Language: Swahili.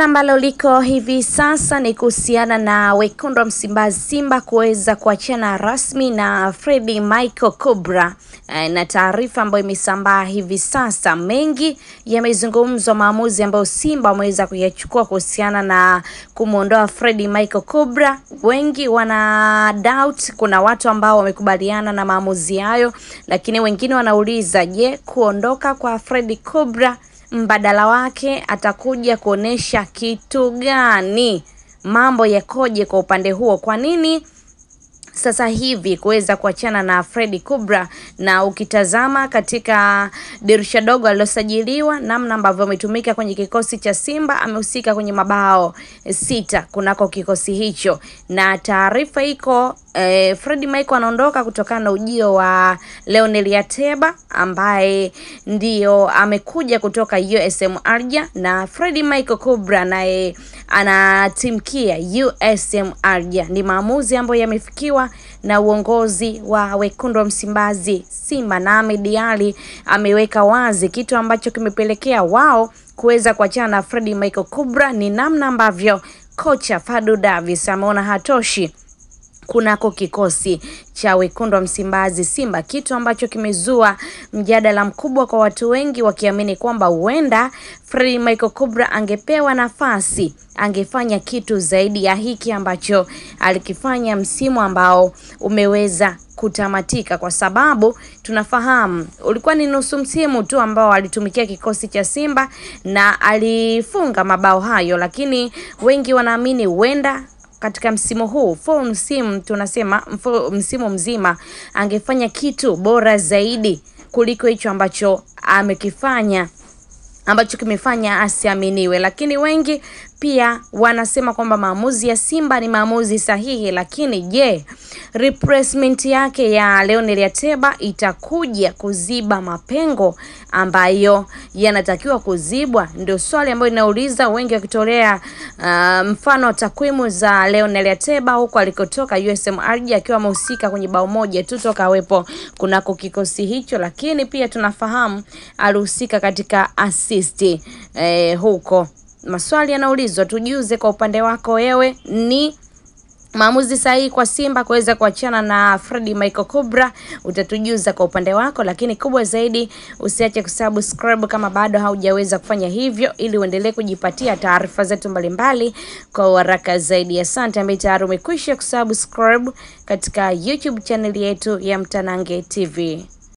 ambalo liko hivi sasa ni kuhusiana na wekundu wa Msimbazi Simba kuweza kuachana rasmi na Freddy Michael Cobra, e, na taarifa ambayo imesambaa hivi sasa, mengi yamezungumzwa, maamuzi ambayo Simba wameweza kuyachukua kuhusiana na kumwondoa Freddy Michael Cobra. Wengi wana doubt, kuna watu ambao wamekubaliana na maamuzi hayo, lakini wengine wanauliza, je, kuondoka kwa Freddy Cobra mbadala wake atakuja kuonesha kitu gani, mambo yakoje kwa upande huo, kwa nini sasa hivi kuweza kuachana na fredi Kubra, na ukitazama katika dirisha dogo alilosajiliwa, namna ambavyo ametumika kwenye kikosi cha Simba, amehusika kwenye mabao sita kunako kikosi hicho, na taarifa iko eh, Fredi Michael anaondoka kutokana na ujio wa Leonel Yateba ambaye ndio amekuja kutoka USM Alger, na fredi Michael Kubra naye eh, anatimkia USMR. Ja, ni maamuzi ambayo yamefikiwa na uongozi wa wekundu wa Msimbazi Simba, na Ahmed Ally ameweka wazi kitu ambacho kimepelekea wao kuweza kuachana na Fred Michael Kubra, ni namna ambavyo kocha Fadu Davis ameona hatoshi kunako kikosi cha wekundu wa Msimbazi Simba, kitu ambacho kimezua mjadala mkubwa kwa watu wengi wakiamini kwamba huenda Fred Michael Kubra angepewa nafasi angefanya kitu zaidi ya hiki ambacho alikifanya msimu ambao umeweza kutamatika, kwa sababu tunafahamu ulikuwa ni nusu msimu tu ambao alitumikia kikosi cha Simba na alifunga mabao hayo, lakini wengi wanaamini huenda katika msimu huu full msimu, tunasema full msimu mzima angefanya kitu bora zaidi kuliko hicho ambacho amekifanya ambacho kimefanya asiaminiwe, lakini wengi pia wanasema kwamba maamuzi ya Simba ni maamuzi sahihi, lakini je, replacement yake ya Leonel Ateba itakuja kuziba mapengo ambayo yanatakiwa kuzibwa? Ndio swali ambayo inauliza wengi wakitolea uh, mfano wa takwimu za Leonel Ateba huko alikotoka USM Alger, akiwa amehusika kwenye bao moja tu toka awepo kunako kikosi hicho, lakini pia tunafahamu alihusika katika assist eh, huko maswali yanaulizwa, tujuze kwa upande wako wewe ni maamuzi sahihi kwa Simba kuweza kuachana na Freddy Michael Kubra, utatujuza kwa upande wako. Lakini kubwa zaidi, usiache kusubscribe kama bado haujaweza kufanya hivyo, ili uendelee kujipatia taarifa zetu mbalimbali kwa haraka zaidi. Asante ambaye tayari umekwisha kusubscribe katika YouTube chaneli yetu ya Mtanange TV.